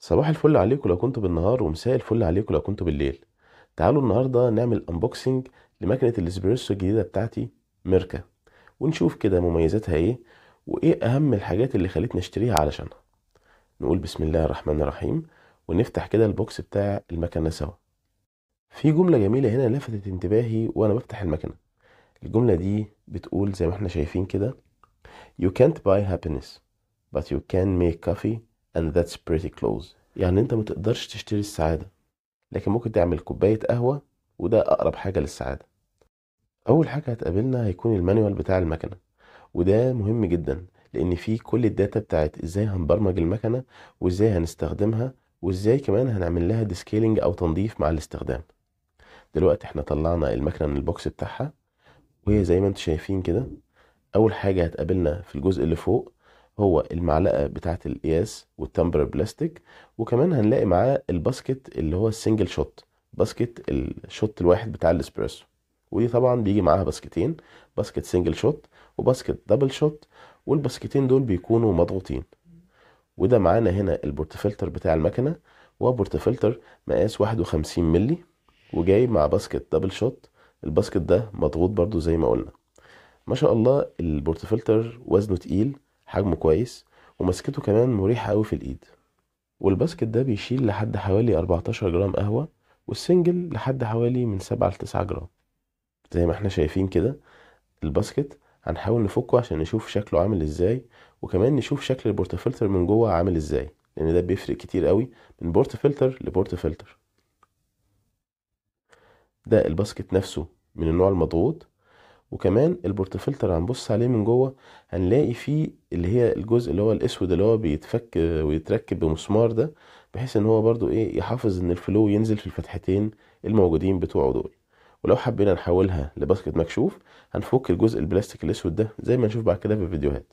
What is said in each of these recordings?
صباح الفل عليكم لو كنتوا بالنهار ومساء الفل عليكم لو كنتوا بالليل تعالوا النهاردة نعمل انبوكسنج لمكنة الاسبريسو الجديدة بتاعتي ميركا ونشوف كده مميزاتها ايه وايه اهم الحاجات اللي خلتني اشتريها علشانها نقول بسم الله الرحمن الرحيم ونفتح كده البوكس بتاع المكنة سوا في جملة جميلة هنا لفتت انتباهي وانا بفتح المكنة الجملة دي بتقول زي ما احنا شايفين كده You can't buy happiness but you can make coffee and that's pretty close يعني انت ما تقدرش تشتري السعادة لكن ممكن تعمل كوباية قهوة وده أقرب حاجة للسعادة أول حاجة هتقابلنا هيكون المانيوال بتاع المكنة وده مهم جدا لأن فيه كل الداتا بتاعت إزاي هنبرمج المكنة وإزاي هنستخدمها وإزاي كمان هنعمل لها ديسكيلينج أو تنظيف مع الاستخدام دلوقتي احنا طلعنا المكنة من البوكس بتاعها وهي زي ما انتوا شايفين كده أول حاجة هتقابلنا في الجزء اللي فوق هو المعلقه بتاعه القياس والتمبر بلاستيك وكمان هنلاقي معاه الباسكت اللي هو السنجل شوت باسكت الشوت الواحد بتاع الاسبريسو ودي طبعا بيجي معاها باسكتين باسكت سنجل شوت وباسكت دبل شوت والباسكتين دول بيكونوا مضغوطين وده معانا هنا البورتفلتر بتاع المكنه وبورتفلتر مقاس 51 مللي وجاي مع باسكت دبل شوت الباسكت ده مضغوط برضو زي ما قلنا ما شاء الله البورتفلتر وزنه تقيل حجمه كويس ومسكته كمان مريحة قوي في الايد والباسكت ده بيشيل لحد حوالي 14 جرام قهوة والسنجل لحد حوالي من 7 ل 9 جرام زي ما احنا شايفين كده الباسكت هنحاول نفكه عشان نشوف شكله عامل ازاي وكمان نشوف شكل البورتفلتر من جوه عامل ازاي لان ده بيفرق كتير قوي من بورت فلتر لبورت فلتر ده الباسكت نفسه من النوع المضغوط وكمان البورتفلتر هنبص عليه من جوه هنلاقي فيه اللي هي الجزء اللي هو الاسود اللي هو بيتفك ويتركب بمسمار ده بحيث ان هو برضو ايه يحافظ ان الفلو ينزل في الفتحتين الموجودين بتوعه دول ولو حبينا نحولها لباسكت مكشوف هنفك الجزء البلاستيك الاسود ده زي ما نشوف بعد كده في الفيديوهات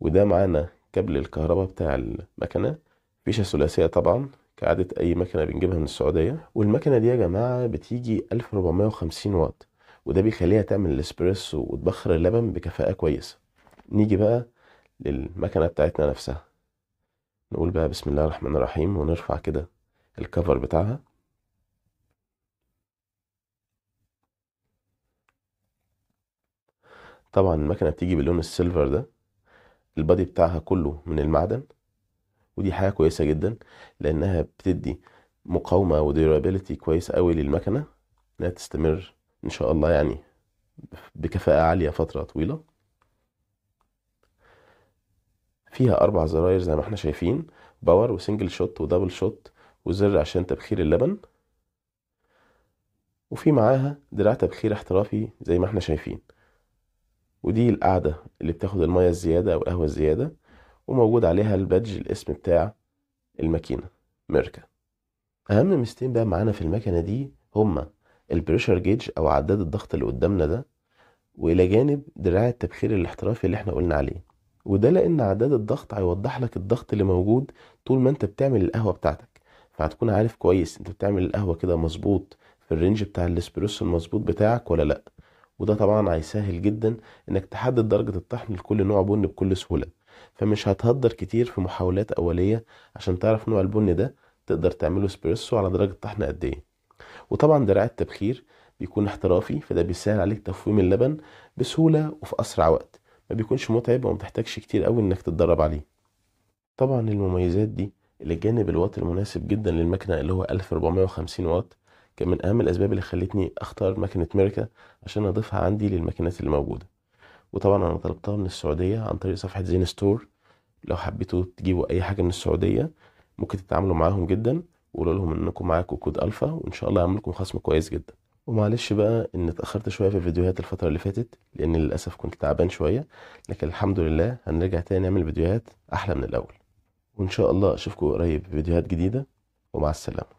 وده معانا كابل الكهرباء بتاع المكنه فيشه ثلاثيه طبعا كعادة أي مكنة بنجيبها من السعودية والمكنة دي يا جماعة بتيجي 1450 واط وده بيخليها تعمل الاسبريسو وتبخر اللبن بكفاءة كويسة نيجي بقى للمكنة بتاعتنا نفسها نقول بقى بسم الله الرحمن الرحيم ونرفع كده الكفر بتاعها طبعا المكنة بتيجي باللون السيلفر ده البادي بتاعها كله من المعدن ودي حاجة كويسة جدا لأنها بتدي مقاومة وديرابيلتي كويس قوي للمكنة إنها تستمر ان شاء الله يعني بكفاءة عالية فترة طويلة فيها اربع زراير زي ما احنا شايفين باور وسنجل شوت ودبل شوت وزر عشان تبخير اللبن وفي معاها دراع تبخير احترافي زي ما احنا شايفين ودي القاعدة اللي بتاخد المية الزيادة أو القهوة الزيادة وموجود عليها البادج الاسم بتاع الماكينة ميركا أهم ميزتين بقى معانا في المكنة دي هما البريشر جيج او عداد الضغط اللي قدامنا ده والى جانب دراع التبخير الاحترافي اللي احنا قلنا عليه وده لان عداد الضغط هيوضح لك الضغط اللي موجود طول ما انت بتعمل القهوه بتاعتك فهتكون عارف كويس انت بتعمل القهوه كده مظبوط في الرينج بتاع الاسبريسو المظبوط بتاعك ولا لا وده طبعا هيسهل جدا انك تحدد درجه الطحن لكل نوع بن بكل سهوله فمش هتهدر كتير في محاولات اوليه عشان تعرف نوع البن ده تقدر تعمله اسبريسو على درجه طحن قد ايه وطبعا دراع التبخير بيكون احترافي فده بيسهل عليك تفويم اللبن بسهولة وفي أسرع وقت ما بيكونش متعب وما بتحتاجش كتير أوي إنك تتدرب عليه طبعا المميزات دي اللي جانب الوات المناسب جدا للمكنة اللي هو 1450 واط كان من أهم الأسباب اللي خلتني أختار مكنة ميركا عشان أضيفها عندي للماكينات اللي موجودة وطبعا أنا طلبتها من السعودية عن طريق صفحة زين ستور لو حبيتوا تجيبوا أي حاجة من السعودية ممكن تتعاملوا معاهم جدا وقولوا لهم انكم معاكم كود الفا وان شاء الله هعمل لكم خصم كويس جدا ومعلش بقى ان اتاخرت شويه في الفيديوهات الفتره اللي فاتت لان للاسف كنت تعبان شويه لكن الحمد لله هنرجع تاني نعمل فيديوهات احلى من الاول وان شاء الله اشوفكم قريب في فيديوهات جديده ومع السلامه